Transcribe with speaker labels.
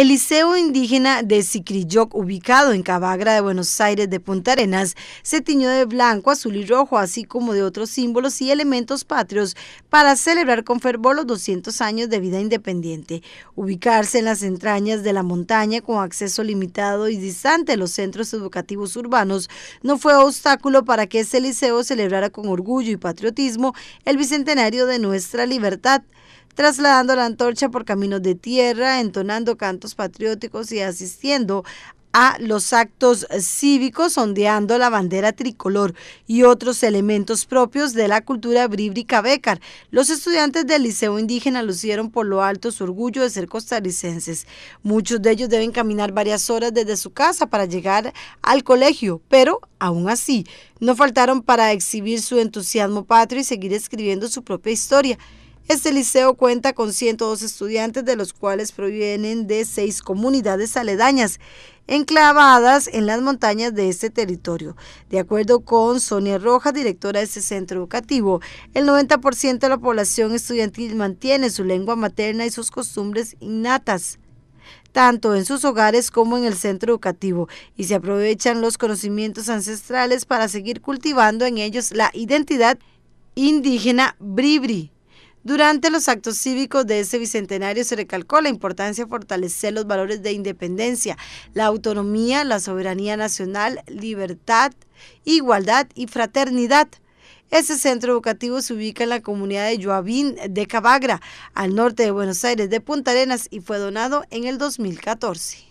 Speaker 1: El Liceo Indígena de Sicriyoc, ubicado en Cabagra de Buenos Aires de Punta Arenas, se tiñó de blanco, azul y rojo, así como de otros símbolos y elementos patrios para celebrar con fervor los 200 años de vida independiente. Ubicarse en las entrañas de la montaña con acceso limitado y distante a los centros educativos urbanos no fue obstáculo para que este liceo celebrara con orgullo y patriotismo el bicentenario de nuestra libertad trasladando la antorcha por caminos de tierra, entonando cantos patrióticos y asistiendo a los actos cívicos ondeando la bandera tricolor y otros elementos propios de la cultura bríbrica bécar. Los estudiantes del Liceo Indígena lucieron por lo alto su orgullo de ser costarricenses. Muchos de ellos deben caminar varias horas desde su casa para llegar al colegio, pero aún así no faltaron para exhibir su entusiasmo patrio y seguir escribiendo su propia historia. Este liceo cuenta con 102 estudiantes, de los cuales provienen de seis comunidades aledañas enclavadas en las montañas de este territorio. De acuerdo con Sonia Rojas, directora de este centro educativo, el 90% de la población estudiantil mantiene su lengua materna y sus costumbres innatas tanto en sus hogares como en el centro educativo, y se aprovechan los conocimientos ancestrales para seguir cultivando en ellos la identidad indígena bribri. Durante los actos cívicos de ese bicentenario se recalcó la importancia de fortalecer los valores de independencia, la autonomía, la soberanía nacional, libertad, igualdad y fraternidad. Este centro educativo se ubica en la comunidad de Joavín de Cabagra, al norte de Buenos Aires de Punta Arenas y fue donado en el 2014.